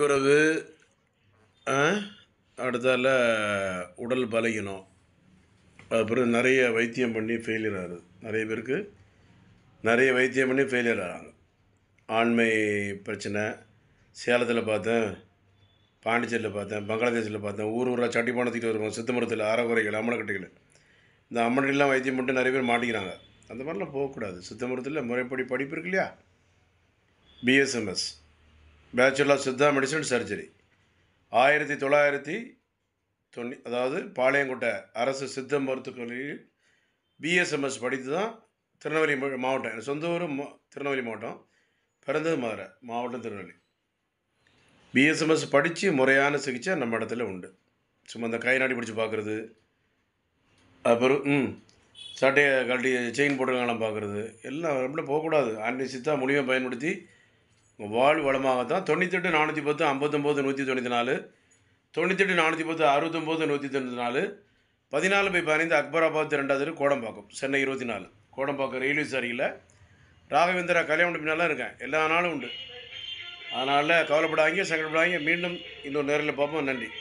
பிறகு அடுத்தால உடல் பலகினோம் அது பிறகு நிறைய வைத்தியம் பண்ணி ஃபெயிலியர் ஆகுது நிறைய பேருக்கு நிறைய வைத்தியம் பண்ணி ஃபெயிலியர் ஆகிறாங்க ஆண்மை பிரச்சனை சேலத்தில் பார்த்தேன் பாண்டிச்சேரியில் பார்த்தேன் பங்களாதேஷில் பார்த்தேன் ஊர் ஊராக சட்டி பானத்துக்கிட்டு வருவோம் சித்த மரத்தில் அம்மனக்கட்டைகள் இந்த அம்மனிலாம் வைத்தியம் பண்ணி நிறைய பேர் மாட்டிக்கிறாங்க அந்த மாதிரிலாம் போகக்கூடாது சித்த மருத்துவத்தில் முறைப்படி படிப்பு இருக்கு இல்லையா BSMS bachelor of Siddha medicine surgery ஆயிரத்தி தொள்ளாயிரத்தி தொண்ணூ அதாவது பாளையங்கோட்டை அரசு சித்த மருத்துவக் கல்லூரியில் பிஎஸ்எம்எஸ் படித்து தான் திருநெல்வேலி மாவட்டம் என் சொந்த ஊர் மா திருநெல்வேலி மாவட்டம் பிறந்தது மதுரை மாவட்டம் திருநெல்வேலி பிஎஸ்எம்எஸ் படித்து முறையான சிகிச்சை நம்ம இடத்துல உண்டு சும்மா இந்த கை நாடி பிடிச்சி பார்க்குறது அப்புறம் ம் சட்டையை கழட்டி செயின் போட்டுருக்காங்களாம் பார்க்குறது எல்லாம் ரொம்ப போகக்கூடாது ஆன்மீக சித்தா மொழியை பயன்படுத்தி வாழ் வளமாக தான் தொண்ணூத்தெட்டு நானூற்றி பத்து ஐம்பத்தொம்போது நூற்றி தொண்ணூற்றி நாலு தொண்ணூத்தெட்டு நானூற்றி பத்து அறுபத்தொம்போது நூற்றி தொண்ணூற்றி நாலு பதினாலு பை பதினைந்து அக்பராபாத் ரெண்டாவது தெரு கோடம்பாக்கம் சென்னை இருபத்தி நாலு கோடம்பாக்கம் ரயில்வே சாரியில் ராகவேந்திரா கல்யாணம் பின்னால் இருக்கேன் எல்லா நாளும் உண்டு அதனால் கவலைப்படாங்க சங்கடப்படாங்க மீண்டும் இன்னொரு நேரில் பார்ப்போம் நன்றி